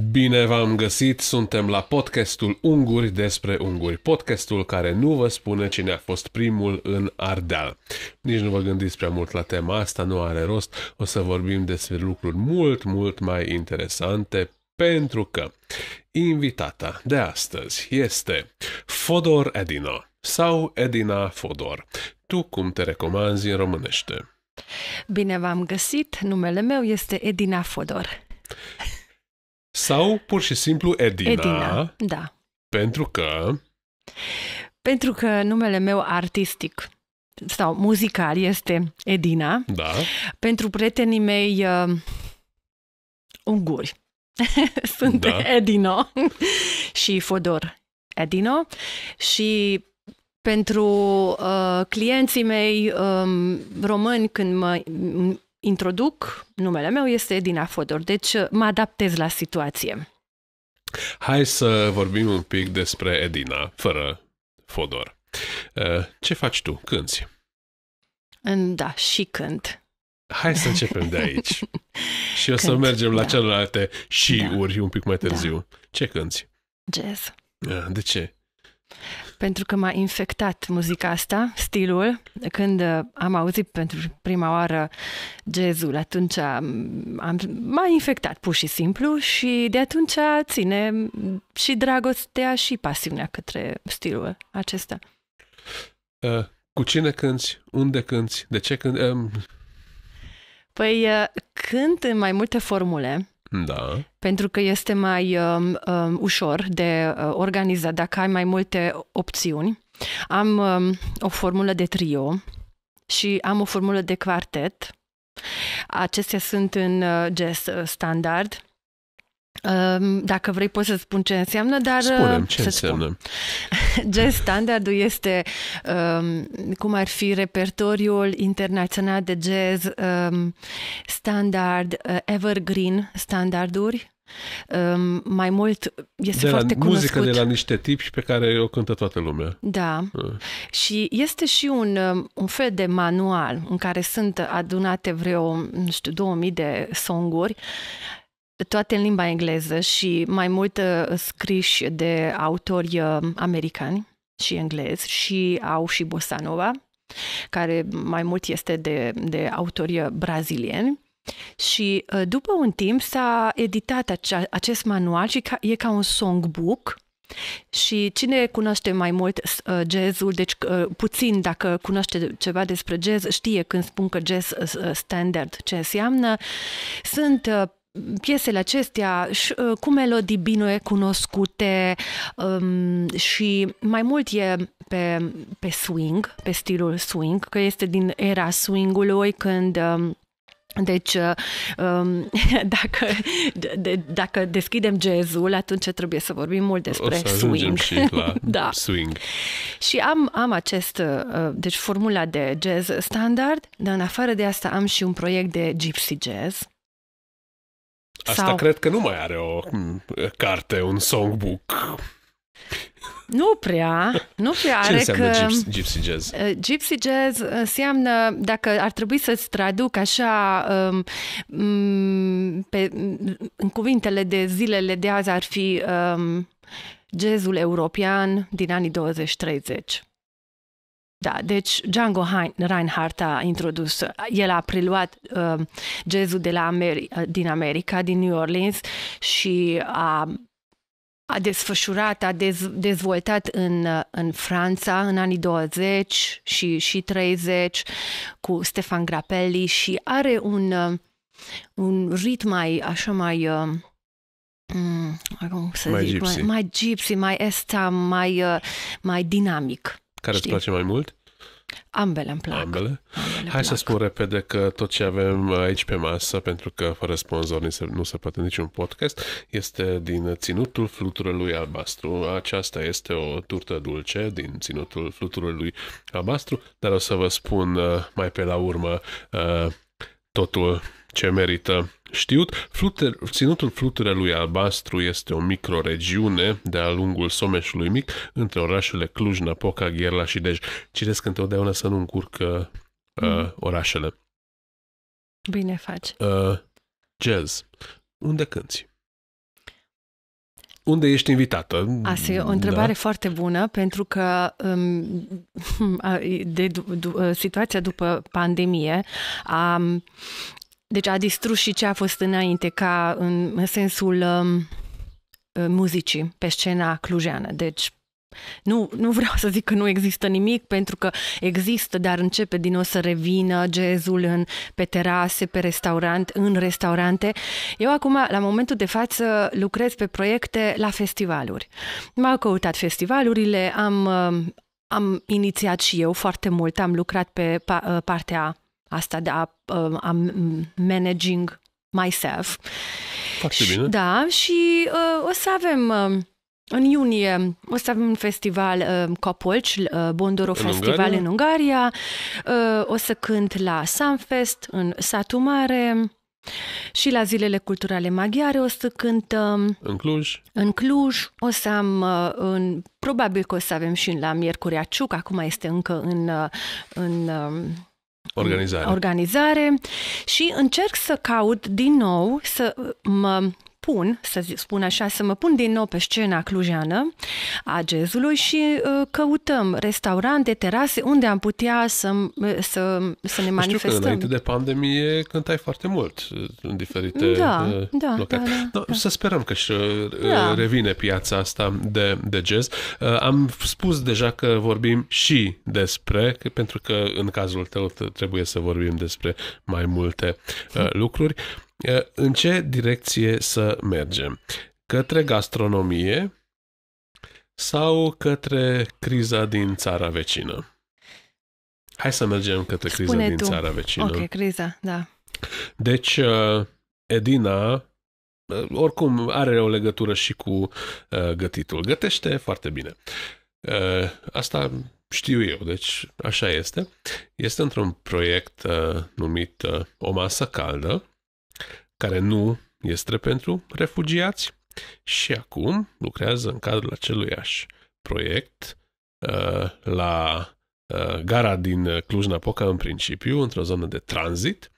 Bine v-am găsit, suntem la podcastul Unguri despre Unguri, podcastul care nu vă spune cine a fost primul în Ardeal. Nici nu vă gândiți prea mult la tema asta, nu are rost, o să vorbim despre lucruri mult, mult mai interesante, pentru că invitata de astăzi este Fodor Edina sau Edina Fodor. Tu cum te recomanzi în românește? Bine v-am găsit, numele meu este Edina Fodor. Sau pur și simplu Edina. Edina, da. Pentru că... Pentru că numele meu artistic sau muzical este Edina. Da. Pentru prietenii mei uh, unguri. Sunt da. Edino și Fodor Edino și pentru uh, clienții mei um, români când mă introduc, numele meu este Edina Fodor, deci uh, mă adaptez la situație. Hai să vorbim un pic despre Edina, fără Fodor. Uh, ce faci tu? Cânți? Mm, da, și cânt. Hai să începem de aici. și o să cânt, mergem la da. celelalte și-uri da. un pic mai da. târziu. Da. Ce cânți? Jazz. Uh, de ce? pentru că m-a infectat muzica asta, stilul. Când uh, am auzit pentru prima oară jazzul, atunci mm, am, m-a infectat pur și simplu și de atunci ține și dragostea și pasiunea către stilul acesta. Uh, cu cine cânți? Unde cânți? De ce cânti? Um... Păi uh, cânt în mai multe formule da. Pentru că este mai um, um, ușor de uh, organizat dacă ai mai multe opțiuni. Am um, o formulă de trio și am o formulă de quartet. Acestea sunt în uh, jazz uh, standard Ehm, dacă vrei, pot să spun ce înseamnă, dar. Spunem ce înseamnă. Spun. Gen standardul este um, cum ar fi repertoriul internațional de jazz, um, standard, uh, evergreen standarduri. Um, mai mult este de foarte la, cunoscut. Muzică de la niște tipi pe care o cântă toată lumea. Da. Uh. Și este și un, un fel de manual în care sunt adunate vreo, nu știu, 2000 de songuri toate în limba engleză și mai mult uh, scriși de autori uh, americani și englezi și au și Bosanova, care mai mult este de, de autori uh, brazilieni. Și după un timp s-a editat acea, acest manual și ca, e ca un songbook și cine cunoaște mai mult uh, jazzul, deci uh, puțin dacă cunoaște ceva despre jazz, știe când spun că jazz uh, standard ce înseamnă. Sunt piesele acestea uh, cu melodii bine cunoscute um, și mai mult e pe, pe swing, pe stilul swing, că este din era swingului când um, deci, uh, um, dacă, de, dacă deschidem jazzul, atunci trebuie să vorbim mult despre o să swing. Și la da. swing. Și am, am acest, uh, deci formula de jazz standard, dar în afară de asta am și un proiect de gypsy jazz, Asta Sau... cred că nu mai are o carte, un songbook. Nu prea, nu prea are Ce înseamnă că... Gypsy, gypsy jazz? Uh, gypsy jazz uh, înseamnă, dacă ar trebui să-ți traduc așa um, mm, pe, în cuvintele de zilele de azi ar fi um, jazzul european din anii 20-30. Da, deci Django Reinhardt a introdus, el a preluat uh, jazzul de la Ameri- uh, din America, din New Orleans și a a desfășurat, a dez, dezvoltat în, uh, în Franța în anii 20 și, și 30 cu Stefan Grappelli și are un, uh, un ritm mai, așa mai, um, cum să mai zic, gypsy. mai, mai gypsy, mai esta, mai, mai dinamic. Care Știi. îți place mai mult? Ambele îmi plac. Ambele? Ambele Hai plac. să spun repede că tot ce avem aici pe masă, pentru că fără sponsor nu se, nu se poate niciun podcast, este din Ținutul fluturului Albastru. Aceasta este o turtă dulce din Ținutul fluturului Albastru, dar o să vă spun uh, mai pe la urmă uh, totul ce merită știut, fluter, ținutul fluturelui albastru este o microregiune de-a lungul Someșului Mic, între orașele Cluj, Napoca, Gherla și Dej. Ciresc întotdeauna să nu încurcă uh, uh, mm. orașele. Bine faci. Uh, jazz. Unde cânti? Unde ești invitată? Asta e o întrebare da. foarte bună, pentru că um, de, de, de, uh, situația după pandemie a deci a distrus și ce a fost înainte, ca în sensul um, uh, muzicii pe scena clujeană. Deci nu, nu vreau să zic că nu există nimic, pentru că există, dar începe din nou să revină jazzul în, pe terase, pe restaurant, în restaurante. Eu acum, la momentul de față, lucrez pe proiecte la festivaluri. M-au căutat festivalurile, am, um, am inițiat și eu foarte mult, am lucrat pe uh, partea asta de a, uh, a managing myself. Foarte bine. Da, și uh, o să avem uh, în iunie o să avem un festival uh, Copolci, uh, Bondoro în Festival Ungaria. în Ungaria. Uh, o să cânt la Sunfest în Satu mare. Și la zilele culturale maghiare o să cântăm în Cluj. În Cluj. O să am, uh, în, probabil că o să avem și la Miercurea Ciuc, acum este încă în, uh, în Organizare. organizare și încerc să caut din nou să mă pun, să zic, spun așa, să mă pun din nou pe scena clujeană a jazzului și uh, căutăm restaurante, terase unde am putea să, să, să ne manifestăm. Știu că înainte de pandemie cântai foarte mult uh, în diferite da, uh, da, locale. Da, da, no, da. Să sperăm că și uh, da. Uh, revine piața asta de, de jazz. Uh, am spus deja că vorbim și despre, că, pentru că în cazul tău trebuie să vorbim despre mai multe uh, lucruri în ce direcție să mergem? Către gastronomie sau către criza din țara vecină? Hai să mergem către Spune criza tu. din țara vecină. Ok, criza, da. Deci, Edina, oricum, are o legătură și cu gătitul. Gătește foarte bine. Asta știu eu, deci așa este. Este într-un proiect numit O masă caldă, care nu este pentru refugiați și acum lucrează în cadrul aceluiași proiect uh, la uh, gara din Cluj-Napoca în principiu, într-o zonă de tranzit,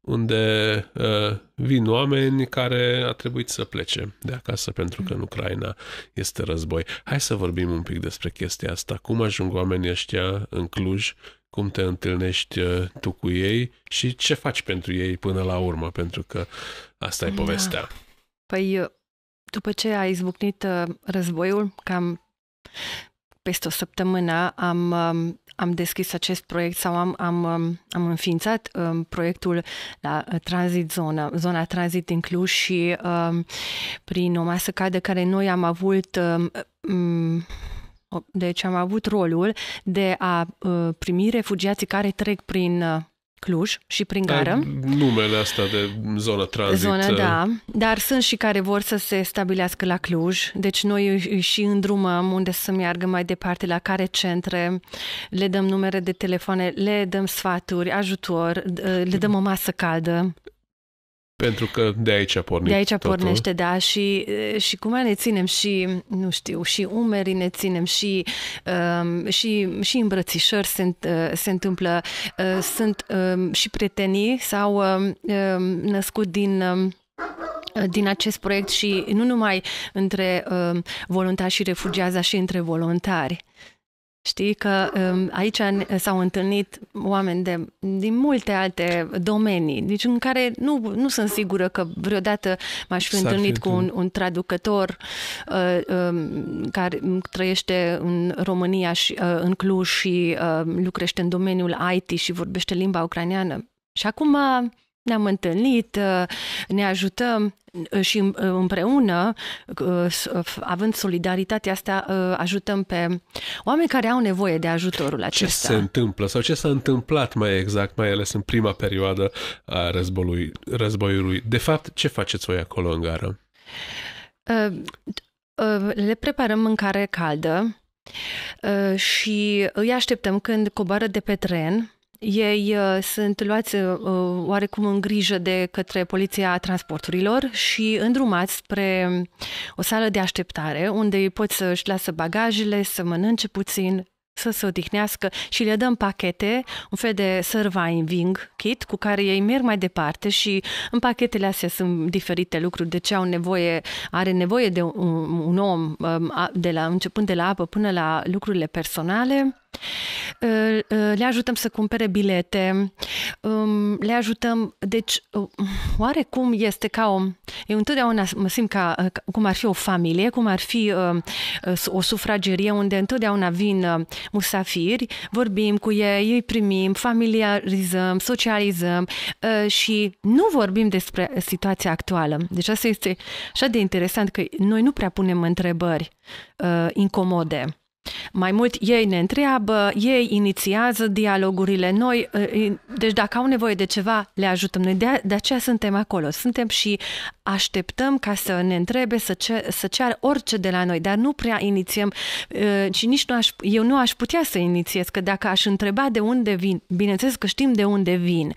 unde uh, vin oameni care a trebuit să plece de acasă pentru că în Ucraina este război. Hai să vorbim un pic despre chestia asta. Cum ajung oamenii ăștia în Cluj? cum te întâlnești uh, tu cu ei și ce faci pentru ei până la urmă, pentru că asta e da. povestea. Da. Păi, uh, după ce a izbucnit uh, războiul, cam peste o săptămână am, um, am deschis acest proiect sau am, am, um, am înființat um, proiectul la Transit Zona, zona Transit din Cluj și um, prin o masă cadă care noi am avut um, deci am avut rolul de a uh, primi refugiații care trec prin uh, Cluj și prin gară. Numele asta de zonă tranzit. Zonă, uh, da. Dar sunt și care vor să se stabilească la Cluj. Deci noi îi și îndrumăm unde să meargă mai departe, la care centre, le dăm numere de telefoane, le dăm sfaturi, ajutor, le dăm o masă caldă. Pentru că de aici a pornit De aici totul. pornește, da, și, și cum ne ținem și, nu știu, și umerii ne ținem și, um, și, și îmbrățișări se, uh, se întâmplă, uh, sunt um, și prietenii sau um, um, născut din... Um, din acest proiect și nu numai între uh, voluntari și refugiați, dar și între voluntari. Știi că um, aici s-au întâlnit oameni de, din multe alte domenii, deci în care nu, nu sunt sigură că vreodată m-aș fi întâlnit fi cu un, un traducător uh, uh, care trăiește în România și uh, în Cluj și uh, lucrește în domeniul IT și vorbește limba ucraineană. Și acum uh, ne-am întâlnit, uh, ne ajutăm uh, și uh, împreună, având solidaritatea asta, ajutăm pe oameni care au nevoie de ajutorul acesta. Ce se întâmplă sau ce s-a întâmplat mai exact, mai ales în prima perioadă a războiului? războiului. De fapt, ce faceți voi acolo în gară? Le preparăm mâncare caldă și îi așteptăm când coboară de pe tren ei uh, sunt luați uh, uh, oarecum în grijă de către Poliția Transporturilor și îndrumați spre um, o sală de așteptare unde ei pot să-și lasă bagajele, să mănânce puțin, să se odihnească și le dăm pachete, un fel de surviving kit cu care ei merg mai departe și în pachetele astea sunt diferite lucruri de ce au nevoie, are nevoie de un, un om um, de la, începând de la apă până la lucrurile personale le ajutăm să cumpere bilete, le ajutăm, deci oarecum este ca o, eu întotdeauna mă simt ca cum ar fi o familie, cum ar fi ă, o sufragerie unde întotdeauna vin ă, musafiri, vorbim cu ei, îi primim, familiarizăm, socializăm ă, și nu vorbim despre situația actuală. Deci asta este așa de interesant că noi nu prea punem întrebări incomode mai mult, ei ne întreabă, ei inițiază dialogurile, noi, ă, deci dacă au nevoie de ceva, le ajutăm. Noi de, aceea suntem acolo, suntem și așteptăm ca să ne întrebe, să, ce, să ceară orice de la noi, dar nu prea inițiem ă, și nici nu aș, eu nu aș putea să inițiez, că dacă aș întreba de unde vin, bineînțeles că știm de unde vin,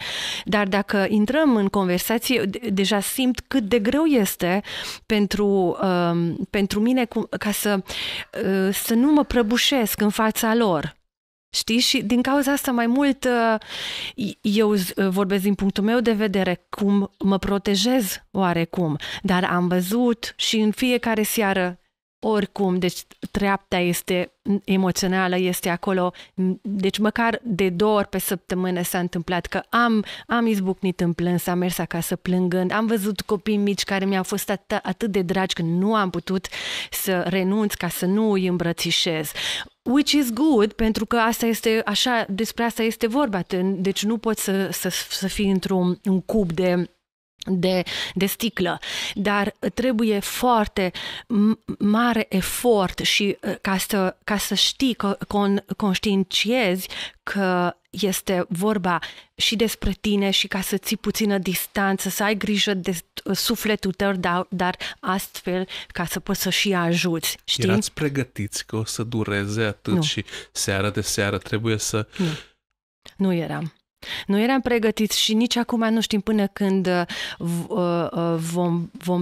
dar dacă intrăm în conversație, deja simt cât de greu este pentru, ă, pentru mine ca să, să nu mă preocup prăbușesc în fața lor. Știi? Și din cauza asta mai mult uh, eu uh, vorbesc din punctul meu de vedere cum mă protejez oarecum, dar am văzut și în fiecare seară oricum, deci treapta este emoțională, este acolo, deci măcar de două ori pe săptămână s-a întâmplat că am, am izbucnit în plâns, am mers acasă plângând, am văzut copii mici care mi-au fost atât, atât de dragi că nu am putut să renunț ca să nu îi îmbrățișez. Which is good, pentru că asta este așa, despre asta este vorba, deci nu poți să, să, să fii într-un un cub de de, de sticlă, dar trebuie foarte mare efort și uh, ca să, ca să știi, că con, conștientiezi că este vorba și despre tine și ca să ții puțină distanță, să ai grijă de uh, sufletul tău, dar, dar astfel ca să poți să și ajuți. Știi? Erați pregătiți că o să dureze atât nu. și seară de seară trebuie să... Nu, nu eram. Nu eram pregătiți și nici acum nu știm până când uh, uh, uh, vom, vom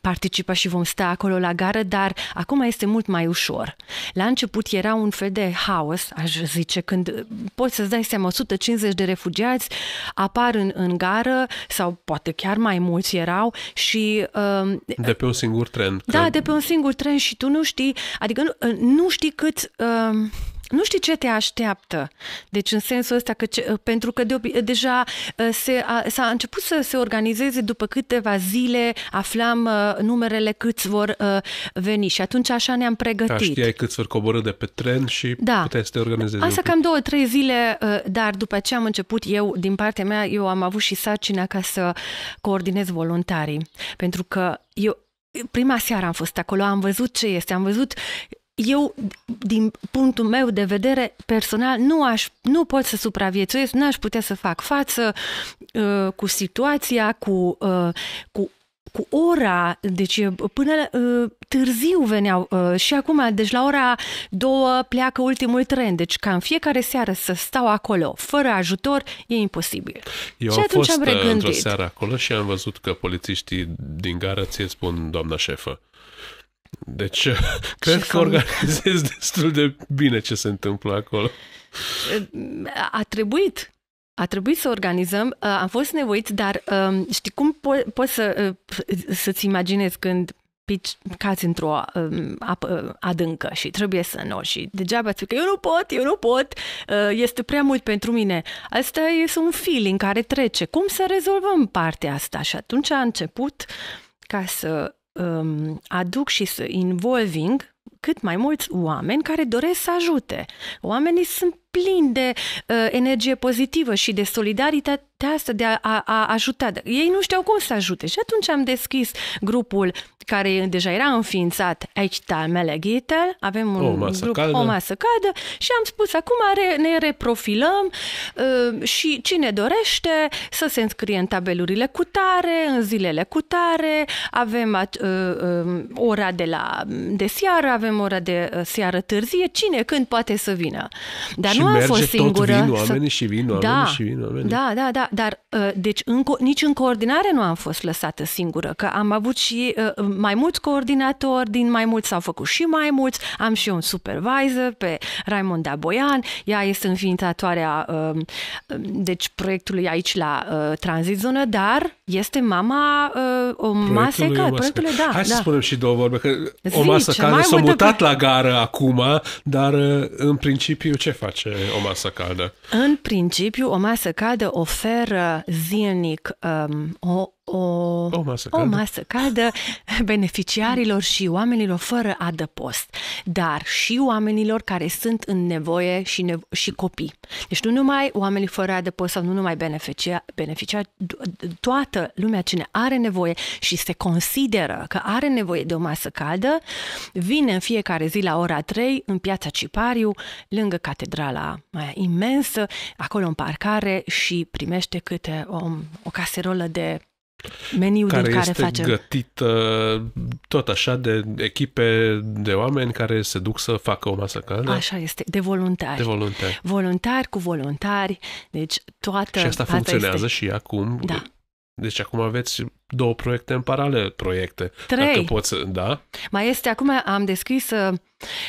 participa și vom sta acolo la gară, dar acum este mult mai ușor. La început era un fel de haos, aș zice, când poți să-ți dai seama, 150 de refugiați apar în, în gară sau poate chiar mai mulți erau și... De pe un singur tren. Da, că... de pe un singur tren și tu nu știi, adică nu, nu știi cât... Uh, nu știi ce te așteaptă. Deci în sensul ăsta că ce, pentru că de obi- deja ă, se, a, s-a început să se organizeze după câteva zile, aflam a, ă, numerele câți vor a, ă, veni și atunci așa ne-am pregătit. Da, știai câți vor coborâ de pe tren și da. puteai să te organizezi. Asta cam două, trei zile, dar după ce am început eu, din partea mea, eu am avut și sarcina ca să coordinez voluntarii. Pentru că eu prima seară am fost acolo, am văzut ce este, am văzut eu, din punctul meu de vedere personal, nu, aș, nu pot să supraviețuiesc, nu aș putea să fac față uh, cu situația, cu, uh, cu cu ora, deci uh, până uh, târziu veneau uh, și acum, deci la ora două pleacă ultimul tren, deci ca în fiecare seară să stau acolo fără ajutor e imposibil. Eu și am atunci fost am uh, regândit. într-o seară acolo și am văzut că polițiștii din gară ți spun, doamna șefă, deci, cred că organizez destul de bine ce se întâmplă acolo. A trebuit. A trebuit să organizăm, ă, am fost nevoit, dar ă, știi cum po- poți să, ă, să-ți imaginezi când pici, cați într-o apă adâncă și trebuie să nu și degeaba ți că eu nu pot, eu nu pot, este prea mult pentru mine. Asta este un feeling care trece. Cum să rezolvăm partea asta? Și atunci a început ca să um, aduc și să involving cât mai mulți oameni care doresc să ajute. Oamenii sunt plin de uh, energie pozitivă și de solidaritate asta de a, a, a ajuta. Ei nu știau cum să ajute și atunci am deschis grupul care deja era înființat aici Tamele Ghitel, avem un o masă grup caldă. O masă cadă și am spus acum are, ne reprofilăm uh, și cine dorește să se înscrie în tabelurile cu tare, în zilele cu tare, avem uh, uh, ora de la de seară, avem ora de uh, seară târzie, cine când poate să vină. Dar și nu merge, am fost singură. Tot vin oameni să... și vin oameni da, și vin oameni. Da, da, da, dar uh, deci în, nici în coordinare nu am fost lăsată singură, că am avut și uh, mai mulți coordinatori, din mai mulți s-au făcut și mai mulți, am și un supervisor pe Raimond Boian, ea este înființatoarea um, deci proiectului aici la uh, Transit dar este mama o masă care, proiectului, da. Hai da. să spunem și două vorbe, că Zici, o masă care s-a mutat pe... la gară acum, dar în principiu ce face? ce o masă caldă? În principiu, o masă caldă oferă zilnic um, o o, o, masă, o caldă. masă caldă beneficiarilor și oamenilor fără adăpost, dar și oamenilor care sunt în nevoie și, nevo- și copii. Deci nu numai oamenii fără adăpost sau nu numai beneficia, beneficia toată lumea cine are nevoie și se consideră că are nevoie de o masă caldă, vine în fiecare zi la ora 3 în piața Cipariu, lângă catedrala aia imensă, acolo în parcare și primește câte o, o caserolă de meniu care din care este facem. gătită uh, tot așa de echipe de oameni care se duc să facă o masă caldă. Da? Așa este, de voluntari. De voluntari. Voluntari cu voluntari, deci toată... Și asta funcționează este... și acum. Da. Deci acum aveți două proiecte în paralel, proiecte. Trei. Dacă poți, da? Mai este, acum am deschis uh,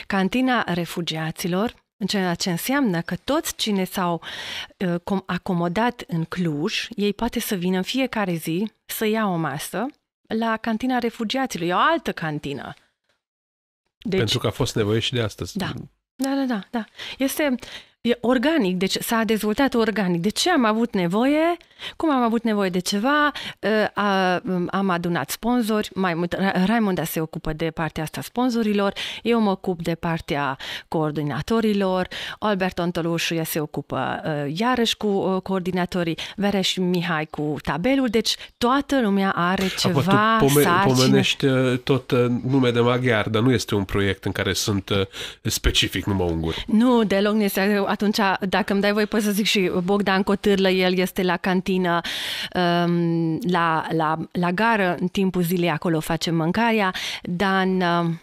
cantina refugiaților, ceea ce înseamnă că toți cine s-au ă, acomodat în Cluj, ei poate să vină în fiecare zi să ia o masă la cantina refugiaților, e o altă cantină. Deci, Pentru că a fost nevoie și de astăzi. Da, da, da, da. da. Este E organic, deci s-a dezvoltat organic. De ce am avut nevoie? Cum am avut nevoie de ceva? Ă, a, am adunat sponsori. mai mult, Raimond se ocupă de partea asta sponsorilor, eu mă ocup de partea coordonatorilor, Albert Antolușu se ocupă ă, iarăși cu ă, coordinatorii, Vere și Mihai cu tabelul, deci toată lumea are ceva Apoi, tu pome- sarcine. pomenești tot nume de maghiar, dar nu este un proiect în care sunt specific numai unguri. Nu, deloc nu este atunci, dacă îmi dai voi, poți să zic și Bogdan Cotârlă, el este la cantină, um, la, la, la gară, în timpul zilei acolo face mâncarea. Dan, um,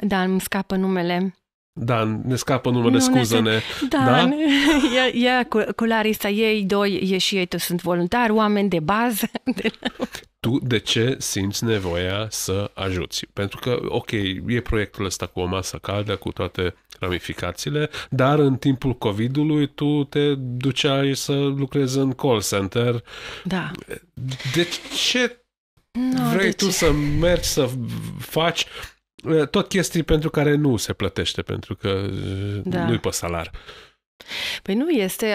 Dan îmi scapă numele. Dan, ne scapă numele, nu, scuză-ne. Da? Dan, da? e, e cu, cu Larisa, ei doi, e și ei toți sunt voluntari, oameni de bază. De la tu de ce simți nevoia să ajuți? Pentru că, ok, e proiectul ăsta cu o masă caldă, cu toate ramificațiile, dar în timpul COVID-ului tu te duceai să lucrezi în call center. Da. De ce no, vrei de tu ce? să mergi să faci eh, tot chestii pentru care nu se plătește, pentru că eh, da. nu-i pe salar. Păi nu este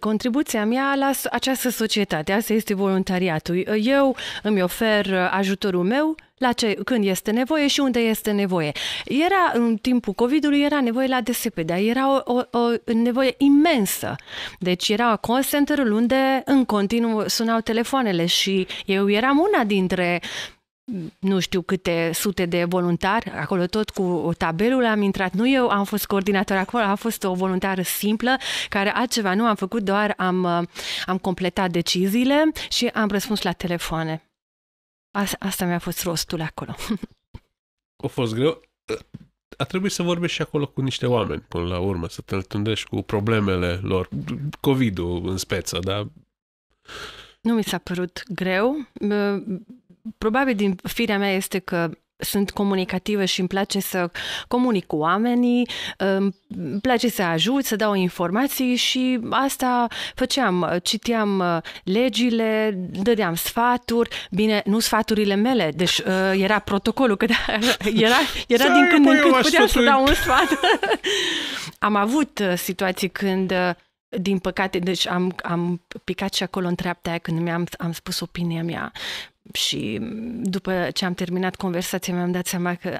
contribuția mea la această societate, asta este voluntariatul. Eu îmi ofer ajutorul meu la ce, când este nevoie și unde este nevoie. Era în timpul COVID-ului era nevoie la DSP, dar era o, o, o nevoie imensă. Deci era call center unde în continuu sunau telefoanele și eu eram una dintre uh, nu știu câte sute de voluntari, acolo tot cu tabelul am intrat. Nu eu am fost coordinator acolo, a fost o voluntară simplă care altceva nu am făcut, doar am, uh, am completat deciziile și am răspuns la telefoane. Asta, asta mi-a fost rostul acolo. A fost greu. A trebuit să vorbești și acolo cu niște oameni până la urmă, să te întâlnești cu problemele lor, COVID-ul în speță, da? Nu mi s-a părut greu probabil din firea mea este că sunt comunicativă și îmi place să comunic cu oamenii, îmi place să ajut, să dau informații și asta făceam. Citeam uh, legile, dădeam sfaturi, bine, nu sfaturile mele, deci uh, era protocolul, că da, era, era din când în când puteam să dau un sfat. am avut uh, situații când din păcate, deci am, am picat și acolo în treapta aia când mi-am am spus opinia mea și după ce am terminat conversația mi-am dat seama că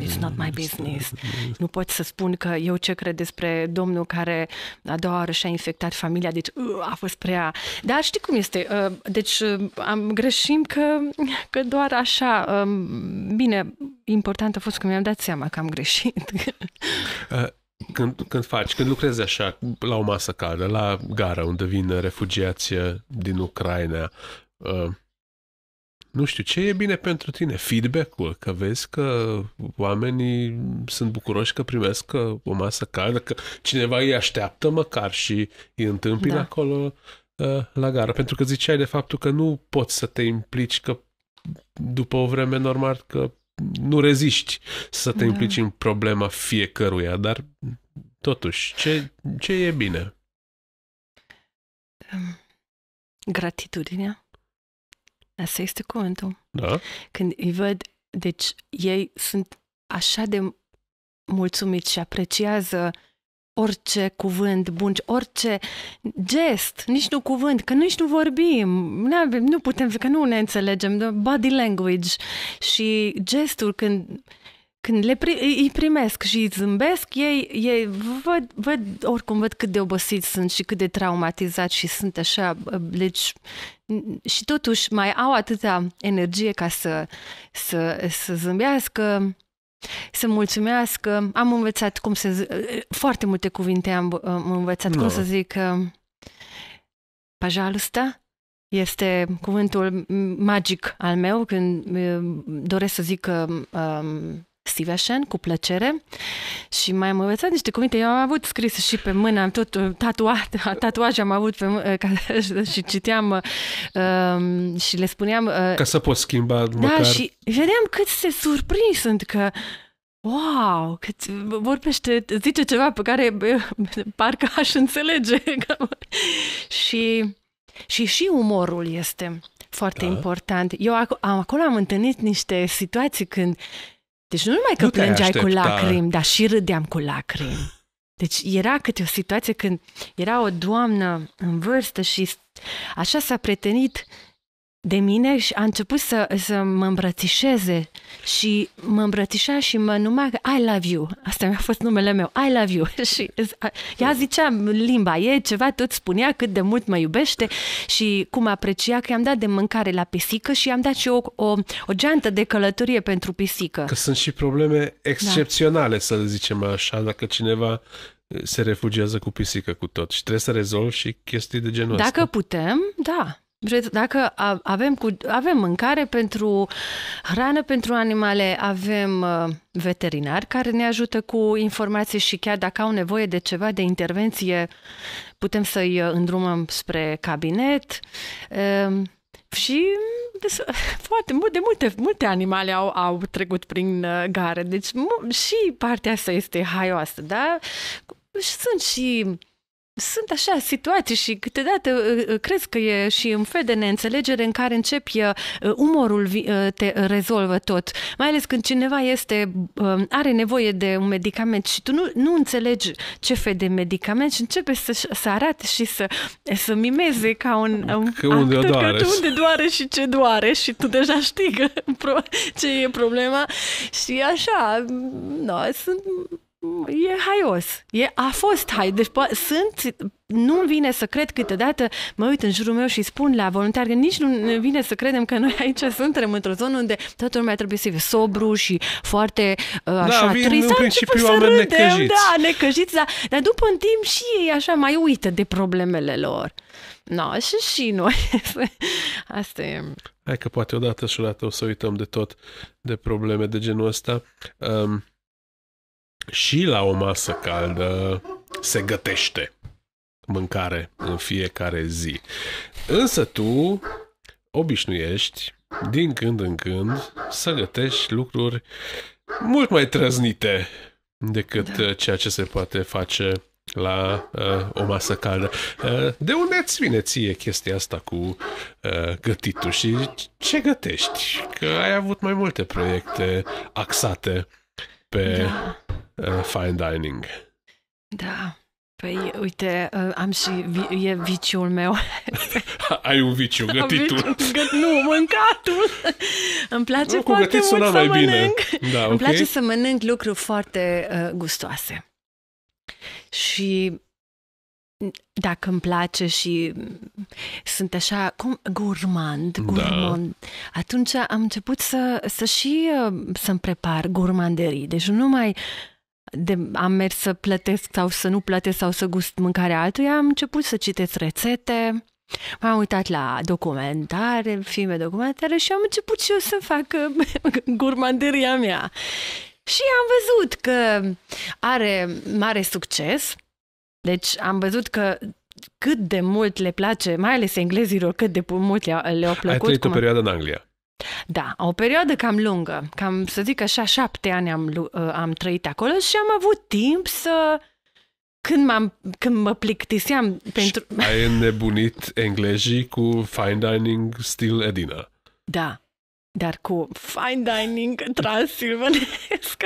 it's not my business. Nu pot să spun că eu ce cred despre domnul care a doua oară și-a infectat familia, deci uh, a fost prea... Dar știi cum este? Uh, deci uh, am greșim că, că doar așa. Um, bine, important a fost că mi-am dat seama că am greșit. când, când faci, când lucrezi așa la o masă caldă, la gara unde vin refugiații din Ucraina, nu știu ce e bine pentru tine, feedback-ul, că vezi că oamenii sunt bucuroși că primesc o masă caldă, că cineva îi așteaptă măcar și îi întâmpină da. acolo ă, la gara. Pentru că ziceai de faptul că nu poți să te implici, că după o vreme normal că nu reziști să te da. implici în problema fiecăruia, dar totuși, ce, ce e bine? Gratitudinea. Asta este cuvântul. Da? Când îi văd, deci ei sunt așa de mulțumiți și apreciază orice cuvânt bun, orice gest, nici nu cuvânt, că nici nu vorbim, nu, avem, nu putem, că nu ne înțelegem, body language și gestul când când le pri- îi primesc și îi zâmbesc, ei, ei văd, văd, oricum văd cât de obosiți sunt și cât de traumatizați și sunt așa, deci și totuși mai au atâta energie ca să, să, să zâmbească, să mulțumească. Am învățat cum să zic, foarte multe cuvinte am, am învățat no. cum da. să zic uh, pajalusta este cuvântul magic al meu când uh, doresc să zic um, Stevenson, cu plăcere și mai am învățat niște cuvinte. Eu am avut scris și pe mână, am tot uh, tatuat, tatuaj am avut pe mână, ca, și citeam um, și le spuneam... Uh, ca să poți schimba da, măcar... Da, și vedeam cât se surprins sunt că Wow, că vorbește, zice ceva pe care parcă aș înțelege. și, și și umorul este foarte da. important. Eu ac- acolo am întâlnit niște situații când uh, deci nu numai că nu plângeai aștept, cu lacrimi, da. dar și râdeam cu lacrimi. Deci era câte o situație când era o doamnă în vârstă și așa s-a pretenit de mine și a început să, să mă îmbrățișeze și mă îmbrățișa și mă numea I love you. Asta mi-a fost numele meu, I love you. și ea zicea limba ei, ceva tot spunea cât de mult mă iubește și cum aprecia că i-am dat de mâncare la pisică și i-am dat și o, o, o geantă de călătorie pentru pisică. Că sunt și probleme excepționale, da. să le zicem așa, dacă cineva uh, se refugiază cu pisică cu tot și trebuie să rezolvi și chestii de genul Dacă ăsta. putem, da. Dacă avem, cu, avem mâncare pentru hrană pentru animale, avem uh, veterinari care ne ajută cu informații și chiar dacă au nevoie de ceva, de intervenție, putem să-i uh, îndrumăm spre cabinet. Um, și foarte de multe, multe animale au, au trecut prin uh, gare, deci și partea asta este haioasă, da? Și sunt și sunt așa situații și câteodată uh, uh, crezi că e și un fel de neînțelegere în care începi uh, umorul te rezolvă tot. Mai ales când cineva este, um, are nevoie de un medicament și tu nu, nu înțelegi ce fel de medicament și începe să, să arate și să, să mimeze ca un, că unde actor, doare. Că unde doare și ce doare și tu deja știi că, ce e problema și așa, no, da, sunt e haios. E, a fost hai. Deci po- sunt, nu vine să cred câteodată, mă uit în jurul meu și spun la voluntari că nici nu ne vine să credem că noi aici suntem într-o zonă unde toată lumea trebuie să fie sobru și foarte uh, da, așa da, trist. și principiu oameni necăjiți. Da, necăjiți, da, dar după un timp și ei așa mai uită de problemele lor. No, și și noi. Asta e... Hai că poate odată și odată o să uităm de tot de probleme de genul ăsta. Um, și la o masă caldă se gătește mâncare în fiecare zi. Însă tu obișnuiești din când în când să gătești lucruri mult mai trăznite decât da. Uh, ceea ce se poate face la uh, o masă caldă. Uh, de unde îți vine ție chestia asta cu uh, gătitul și ce gătești? Că ai avut mai multe proiecte axate pe da. uh, fine dining. Da. Păi, uite, uh, am și, vi- e viciul meu. Ai un viciu, gătitul. Am viciu, nu, mâncatul. Îmi place nu, foarte mult să mai mănânc. Bine. Da, Îmi okay. place să mănânc lucruri foarte uh, gustoase. Și dacă îmi place și sunt așa cum, gurmand, gurmand, da. atunci am început să, să și uh, să-mi prepar gurmanderii. Deci nu mai de, am mers să plătesc sau să nu plătesc sau să gust mâncarea altuia, am început să citesc rețete, M-am uitat la documentare, filme documentare și am început și eu să fac uh, gurmanderia mea. Și am văzut că are mare succes deci am văzut că cât de mult le place, mai ales englezilor, cât de mult le-au, le plăcut. Ai trăit o perioadă în Anglia. Da, o perioadă cam lungă, cam să zic așa șapte ani am, uh, am trăit acolo și am avut timp să... Când, m-am, când mă plictiseam pentru... Ai înnebunit englezii cu fine dining stil Edina. Da, dar cu fine dining transilvanesc.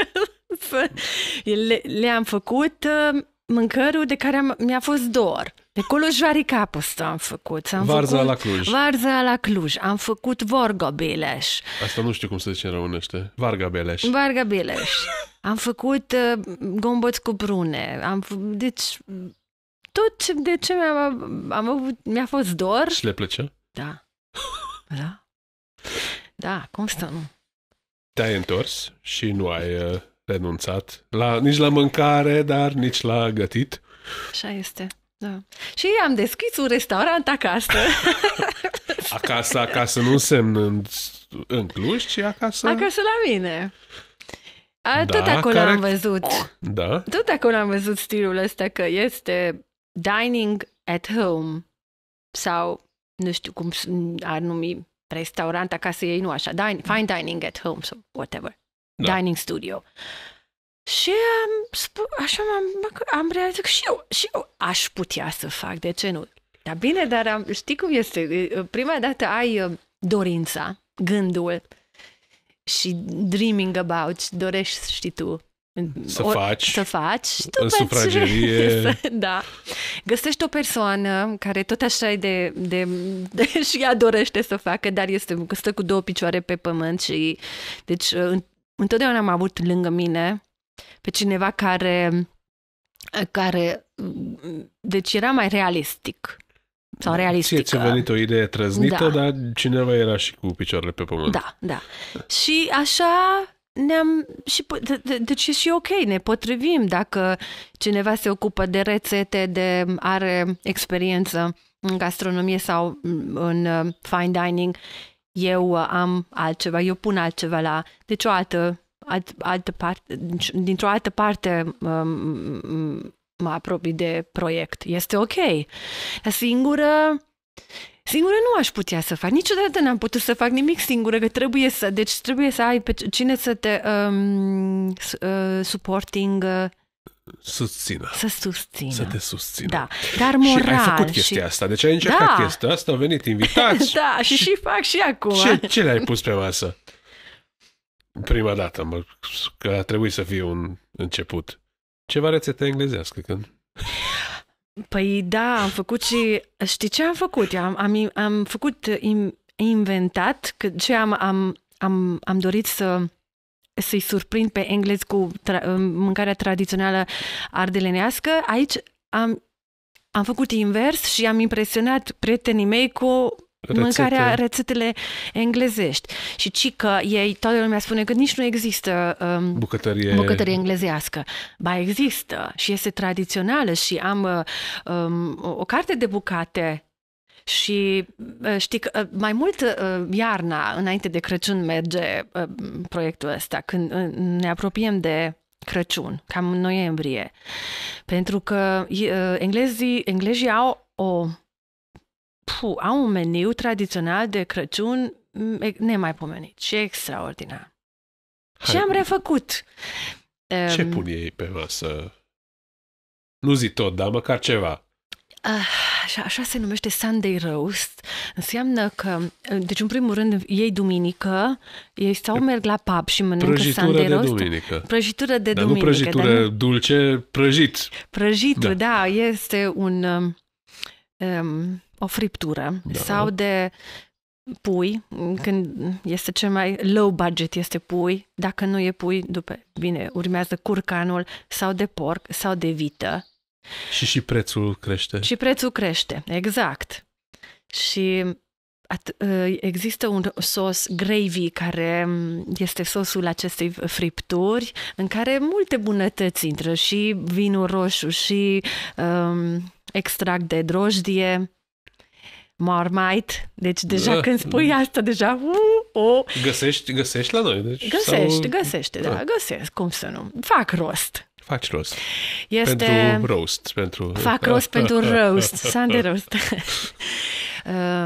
Le, le-am făcut uh, mâncărul de care am, mi-a fost dor. De coloșoare capustă am făcut. Am Varza făcut, la Cluj. Varza la Cluj. Am făcut beleș. Asta nu știu cum se zice în românește. Varga beleș. Am făcut uh, gomboți cu prune. Am f- deci tot ce, de ce mi-a, am avut, mi-a fost dor. Și le plăcea? Da. Da. Da, cum să nu? Te-ai întors și nu ai... Uh renunțat. La, nici la mâncare, dar nici la gătit. Așa este. Da. Și am deschis un restaurant acasă. acasă, acasă nu însemnă în, în Cluj, ci acasă... Acasă la mine. A, da, tot acolo care... am văzut. Da. Tot acolo am văzut stilul ăsta că este dining at home sau nu știu cum ar numi restaurant acasă ei, nu așa, din, fine dining at home sau whatever da. dining studio. Și am spus, așa am, am realizat că și eu, și eu aș putea să fac, de ce nu? Dar bine, dar am, știi cum este? Prima dată ai dorința, gândul și dreaming about și dorești, știi tu, să o, faci, să faci și tu în sufragerie. da. Găsești o persoană care tot așa e de, de, de, și ea dorește să facă, dar este stă cu două picioare pe pământ și deci întotdeauna am avut lângă mine pe cineva care, care deci era mai realistic sau da, realistică. Ție ți-a venit o idee trăznită, da. dar cineva era și cu picioarele pe pământ. Da, da. și așa ne-am... Și, deci e și ok, ne potrivim dacă cineva se ocupă de rețete, de are experiență în gastronomie sau în uh, fine dining eu uh, am altceva, eu pun altceva la... Deci o altă, alt, altă parte, dintr-o altă parte um, mă apropii de proiect. Este ok. La singură... Singură nu aș putea să fac. Niciodată n-am putut să fac nimic singură, că trebuie să... Deci trebuie să ai pe cine să te... Um, uh, supporting... Uh, susțină. Să susțină. Să te susțină. Da, dar moral. Și ai făcut chestia și... asta, deci ai încercat da. chestia asta, au venit invitați. da, și, și fac și acum. Ce, ce le-ai pus pe masă? Prima dată, mă, că a trebuit să fie un început. Ceva rețetă englezească, când... Păi da, am făcut și... Știi ce am făcut? Am, am, am făcut, im, inventat, că ce am, am, am, am dorit să să-i surprind pe englezi cu tra- um, mâncarea tradițională ardelenească. Aici am, am făcut invers și am impresionat prietenii mei cu Rețete. mâncarea, rețetele englezești. Și ci că ei, toată lumea spune că nici nu există um, bucătărie. bucătărie englezească. Ba există și este tradițională și am uh, um, o carte de bucate și uh, știi că uh, mai mult uh, iarna, înainte de Crăciun, merge proiectul ăsta, când ne apropiem de Crăciun, cam în noiembrie. Pentru că englezii, englezii au o Pu, au un meniu tradițional de Crăciun mm, nemaipomenit și extraordinar. Hai, și am refăcut. Ce um, pun ei pe masă? Nu zi tot, dar măcar ceva. Ah, așa, așa se numește Sunday Roast, înseamnă că, deci în primul rând, ei duminică, ei stau, merg la pub și mănâncă prăjitură Sunday Roast. Prăjitură de duminică. Prăjitură de dar duminică. nu prăjitură dar... dulce, prăjit. Prăjitul, da. da, este un, um, um, o friptură da. sau de pui, când este cel mai low budget este pui, dacă nu e pui, după, bine, urmează curcanul sau de porc sau de vită și și prețul crește. Și prețul crește, exact. Și at- ă, există un sos gravy care este sosul acestei fripturi în care multe bunătăți intră și vinul roșu și um, extract de drojdie, Marmite. Deci deja uh, când spui asta, deja... Uh, oh. Găsești, găsești la noi. Deci, găsești, sau... găsești, da, da, găsesc, cum să nu. Fac rost. Faci rost. Este... Pentru roast. Pentru... Fac rost pentru roast. Sunday roast.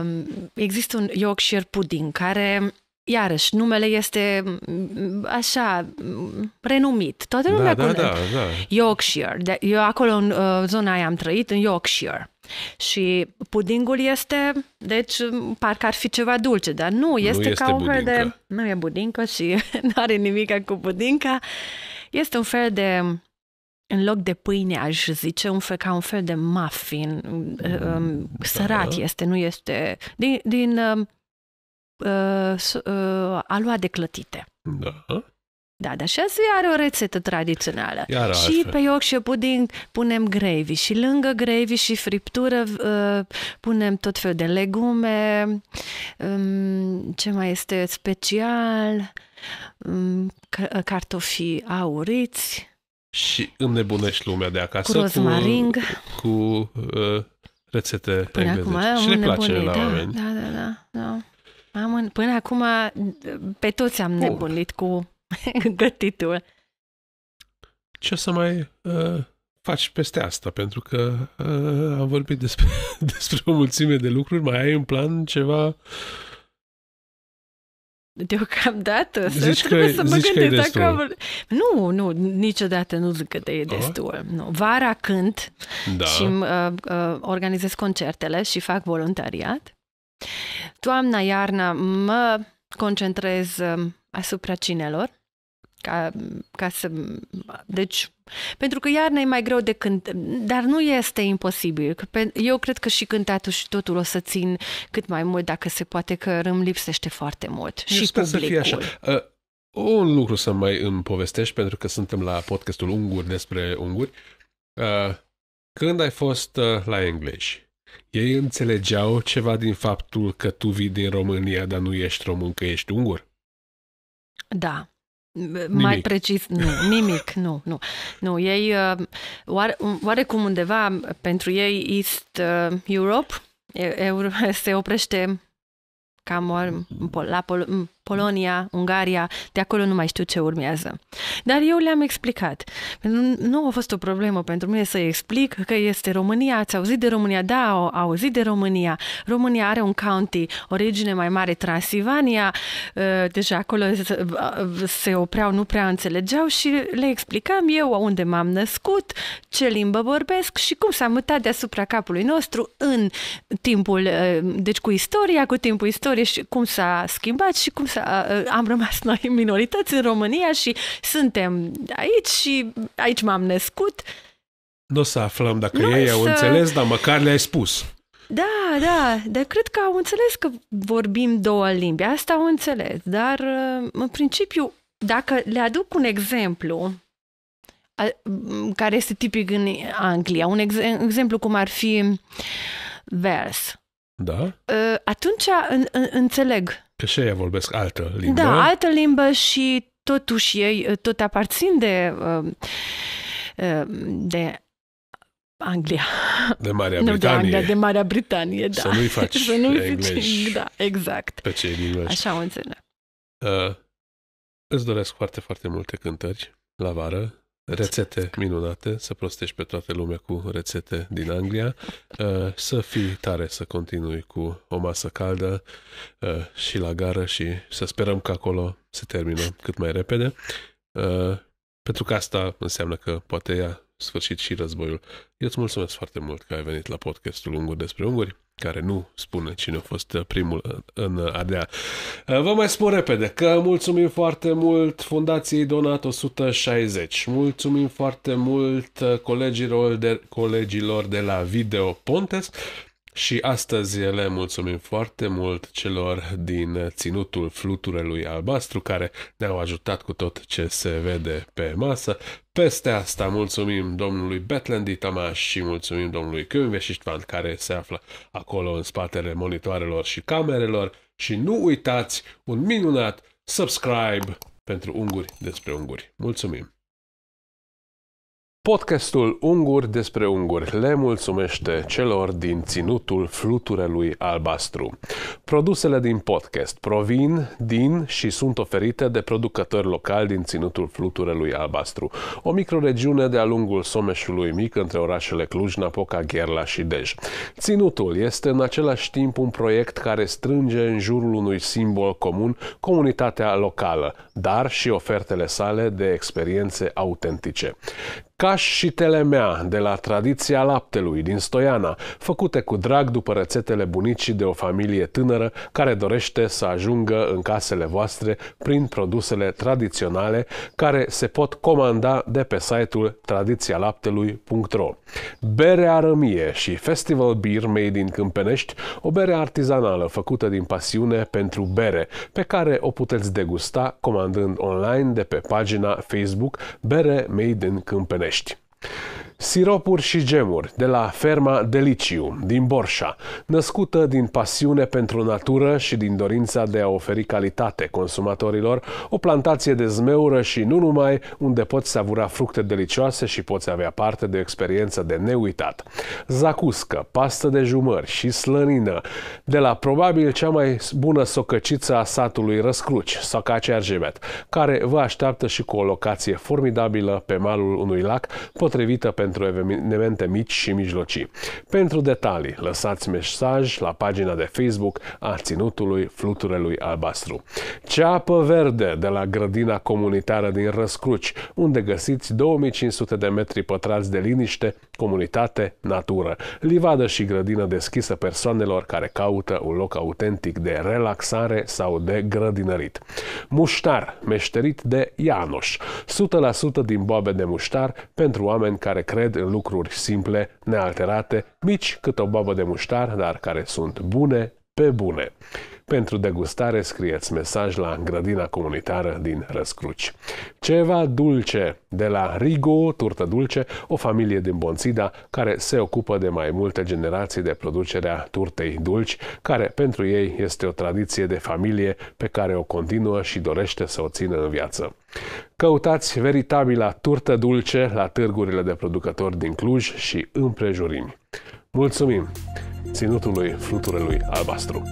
Um, există un Yorkshire pudding care iarăși, numele este mm, așa, mm, renumit. Toată lumea da, da cunoaște. Da, da, da. Yorkshire. De- eu acolo în uh, zona aia am trăit, în Yorkshire. Și pudingul este, deci, parcă ar fi ceva dulce, dar nu, este, nu este ca un fel de... Nu e budincă și nu are nimic cu budinca. Este un fel de în loc de pâine, aș zice, un fel, ca un fel de muffin. Um, mm, Sărat da. este, nu este... Din, din um, uh, uh, alua de clătite. Da. Da, dar și azi are o rețetă tradițională. Iar și altfel. pe ioc și puding punem gravy și lângă gravy și friptură uh, punem tot fel de legume, um, ce mai este special, um, uh, cartofii auriți, și înnebunești lumea de acasă cu, cu, cu uh, rețete până englezești. Acum, și le place la da, da, oameni. Da, da, da. da. Am în, până acum pe toți am nebunit cu gătitul. Ce o să mai uh, faci peste asta? Pentru că uh, am vorbit despre, despre o mulțime de lucruri. Mai ai în plan ceva deocamdată. Zici să, că, să mă zici gândesc că e destul. Dacă... Nu, nu, niciodată nu zic că e destul. Nu. Vara cânt da. și uh, uh, organizez concertele și fac voluntariat. Toamna, iarna mă concentrez uh, asupra cinelor ca, ca să... Deci, pentru că iarna e mai greu de când. dar nu este imposibil. Eu cred că și cântatul și totul o să țin cât mai mult, dacă se poate, că îmi lipsește foarte mult. Eu și sper publicul. să fie așa. Uh, un lucru să mai îmi povestești, pentru că suntem la podcastul Unguri despre unguri. Uh, când ai fost uh, la englezi, ei înțelegeau ceva din faptul că tu vii din România, dar nu ești român, că ești ungur? Da. Nimic. Mai precis, nu, nimic, nu, nu. Nu, ei, uh, oare, oarecum undeva pentru ei East uh, Europe se oprește cam la Polonia, Ungaria, de acolo nu mai știu ce urmează. Dar eu le-am explicat. Nu a fost o problemă pentru mine să explic că este România, ați auzit de România, da, au auzit de România. România are un county, o regiune mai mare, Transilvania, ă, deja deci acolo se opreau, nu prea înțelegeau și le explicam eu unde m-am născut, ce limbă vorbesc și cum s-a mutat deasupra capului nostru în timpul, ă, deci cu istoria, cu timpul istoriei și cum s-a schimbat și cum s-a așa, uh, am rămas noi în minorități în România și suntem aici și aici m-am născut. Nu o să aflăm dacă nu ei să... au înțeles, dar măcar le-ai spus. Da, da, dar cred că au înțeles că vorbim două limbi, asta au înțeles, dar uh, în principiu, dacă le aduc un exemplu, care este tipic în Anglia, un exemplu cum ar fi vers. Da? Uh, atunci înțeleg ei vorbesc altă limbă. Da, altă limbă și totuși ei uh, tot aparțin de, uh, uh, de Anglia. De Marea nu, Britanie. De, Anglia, de Marea Britanie, da. Să nu-i faci Să nu faci, da, exact. Pe cei din Așa o înțeleg. Uh, îți doresc foarte, foarte multe cântări la vară rețete minunate, să prostești pe toată lumea cu rețete din Anglia, uh, să fii tare să continui cu o masă caldă uh, și la gară și să sperăm că acolo se termină cât mai repede, uh, pentru că asta înseamnă că poate ia sfârșit și războiul. Eu îți mulțumesc foarte mult că ai venit la podcastul Unguri despre Unguri care nu spune cine a fost primul în a Vă mai spun repede că mulțumim foarte mult Fundației Donat 160, mulțumim foarte mult colegilor de, colegilor de la Video Pontes, și astăzi le mulțumim foarte mult celor din ținutul fluturelui albastru care ne-au ajutat cu tot ce se vede pe masă. Peste asta mulțumim domnului Betlendi Tamaș și mulțumim domnului și István care se află acolo în spatele monitoarelor și camerelor și nu uitați un minunat subscribe pentru unguri despre unguri. Mulțumim! Podcastul Ungur despre unguri le mulțumește celor din ținutul fluturelui albastru. Produsele din podcast provin din și sunt oferite de producători locali din ținutul fluturelui albastru, o microregiune de-a lungul Someșului Mic între orașele Cluj, Napoca, Gherla și Dej. Ținutul este în același timp un proiect care strânge în jurul unui simbol comun comunitatea locală, dar și ofertele sale de experiențe autentice. Caș și telemea de la tradiția laptelui din Stoiana, făcute cu drag după rețetele bunicii de o familie tânără care dorește să ajungă în casele voastre prin produsele tradiționale care se pot comanda de pe site-ul tradițialaptelui.ro. Berea rămie și Festival Beer Made in Câmpenești, o bere artizanală făcută din pasiune pentru bere, pe care o puteți degusta comandând online de pe pagina Facebook Bere Made in Câmpenești. vești. Siropuri și gemuri de la ferma Deliciu din Borșa, născută din pasiune pentru natură și din dorința de a oferi calitate consumatorilor, o plantație de zmeură și nu numai, unde poți savura fructe delicioase și poți avea parte de o experiență de neuitat. Zacuscă, pastă de jumări și slănină, de la probabil cea mai bună socăciță a satului Răscruci, Socace Argemet, care vă așteaptă și cu o locație formidabilă pe malul unui lac, potrivită pentru pentru evenimente mici și mijlocii. Pentru detalii, lăsați mesaj la pagina de Facebook a Ținutului Fluturelui Albastru. Ceapă verde de la grădina comunitară din Răscruci, unde găsiți 2500 de metri pătrați de liniște comunitate, natură, livadă și grădină deschisă persoanelor care caută un loc autentic de relaxare sau de grădinărit. Muștar, meșterit de Ianoș, 100% din boabe de muștar pentru oameni care cred în lucruri simple, nealterate, mici cât o boabă de muștar, dar care sunt bune pe bune. Pentru degustare scrieți mesaj la grădina comunitară din Răscruci. Ceva dulce de la Rigo, turtă dulce, o familie din Bonțida care se ocupă de mai multe generații de producerea turtei dulci, care pentru ei este o tradiție de familie pe care o continuă și dorește să o țină în viață. Căutați veritabila turtă dulce la târgurile de producători din Cluj și împrejurimi. Mulțumim ținutului fluturelui albastru.